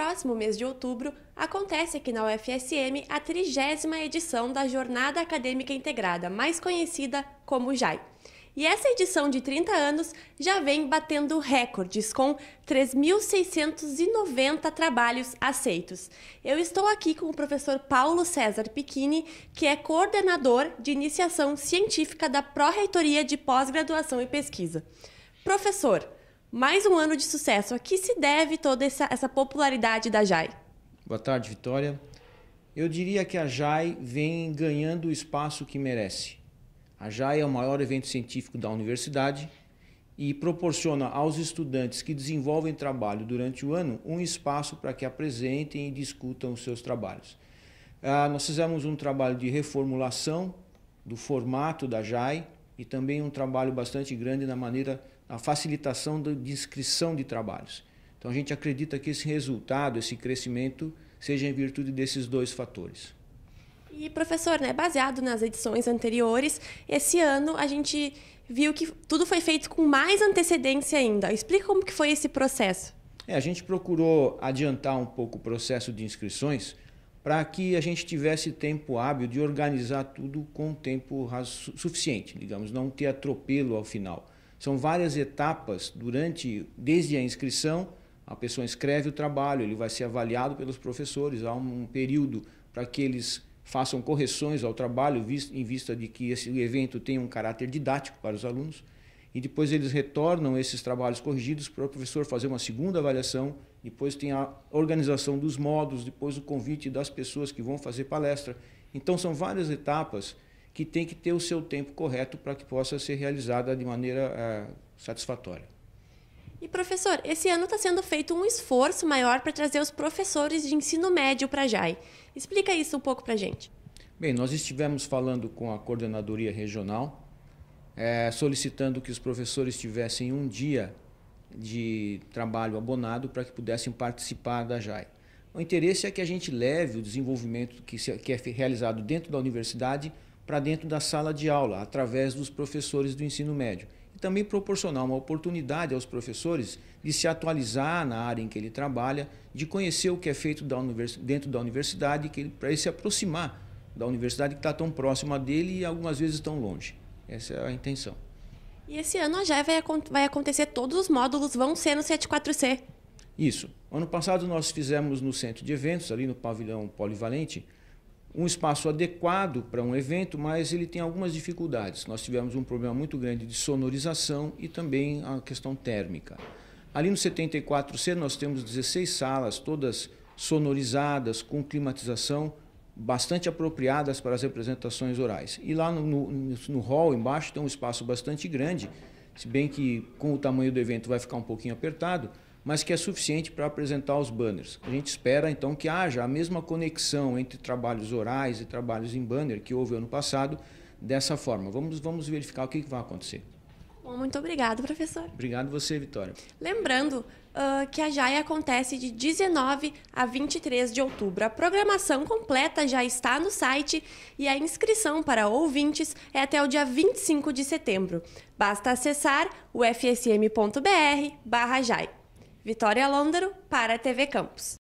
próximo mês de outubro, acontece aqui na UFSM a trigésima edição da Jornada Acadêmica Integrada, mais conhecida como JAI. E essa edição de 30 anos já vem batendo recordes, com 3.690 trabalhos aceitos. Eu estou aqui com o professor Paulo César Piquini, que é coordenador de iniciação científica da Pró-Reitoria de Pós-Graduação e Pesquisa. Professor, mais um ano de sucesso. A que se deve toda essa, essa popularidade da JAI? Boa tarde, Vitória. Eu diria que a JAI vem ganhando o espaço que merece. A JAI é o maior evento científico da universidade e proporciona aos estudantes que desenvolvem trabalho durante o ano um espaço para que apresentem e discutam os seus trabalhos. Ah, nós fizemos um trabalho de reformulação do formato da JAI e também um trabalho bastante grande na maneira a facilitação de inscrição de trabalhos. Então a gente acredita que esse resultado, esse crescimento, seja em virtude desses dois fatores. E professor, né, baseado nas edições anteriores, esse ano a gente viu que tudo foi feito com mais antecedência ainda. Explica como que foi esse processo. É, a gente procurou adiantar um pouco o processo de inscrições para que a gente tivesse tempo hábil de organizar tudo com tempo suficiente, digamos, não ter atropelo ao final. São várias etapas durante, desde a inscrição, a pessoa escreve o trabalho, ele vai ser avaliado pelos professores, há um período para que eles façam correções ao trabalho, em vista de que esse evento tem um caráter didático para os alunos, e depois eles retornam esses trabalhos corrigidos para o professor fazer uma segunda avaliação, depois tem a organização dos módulos, depois o convite das pessoas que vão fazer palestra. Então são várias etapas que tem que ter o seu tempo correto para que possa ser realizada de maneira uh, satisfatória. E professor, esse ano está sendo feito um esforço maior para trazer os professores de ensino médio para a JAI. Explica isso um pouco para a gente. Bem, nós estivemos falando com a coordenadoria regional, é, solicitando que os professores tivessem um dia de trabalho abonado para que pudessem participar da JAI. O interesse é que a gente leve o desenvolvimento que, se, que é realizado dentro da universidade para dentro da sala de aula, através dos professores do ensino médio. E também proporcionar uma oportunidade aos professores de se atualizar na área em que ele trabalha, de conhecer o que é feito da dentro da universidade, para ele se aproximar da universidade que está tão próxima dele e algumas vezes tão longe. Essa é a intenção. E esse ano a JAE vai, vai acontecer, todos os módulos vão ser no 74C. Isso. Ano passado nós fizemos no centro de eventos, ali no pavilhão polivalente, um espaço adequado para um evento, mas ele tem algumas dificuldades. Nós tivemos um problema muito grande de sonorização e também a questão térmica. Ali no 74C nós temos 16 salas, todas sonorizadas, com climatização, bastante apropriadas para as representações orais. E lá no, no, no hall embaixo tem um espaço bastante grande, se bem que com o tamanho do evento vai ficar um pouquinho apertado, mas que é suficiente para apresentar os banners. A gente espera então que haja a mesma conexão entre trabalhos orais e trabalhos em banner que houve ano passado, dessa forma. Vamos, vamos verificar o que, que vai acontecer. Bom, muito obrigado, professor. Obrigado você, Vitória. Lembrando uh, que a JAI acontece de 19 a 23 de outubro. A programação completa já está no site e a inscrição para ouvintes é até o dia 25 de setembro. Basta acessar o fsm.br barra JAI. Vitória Londero para a TV Campos.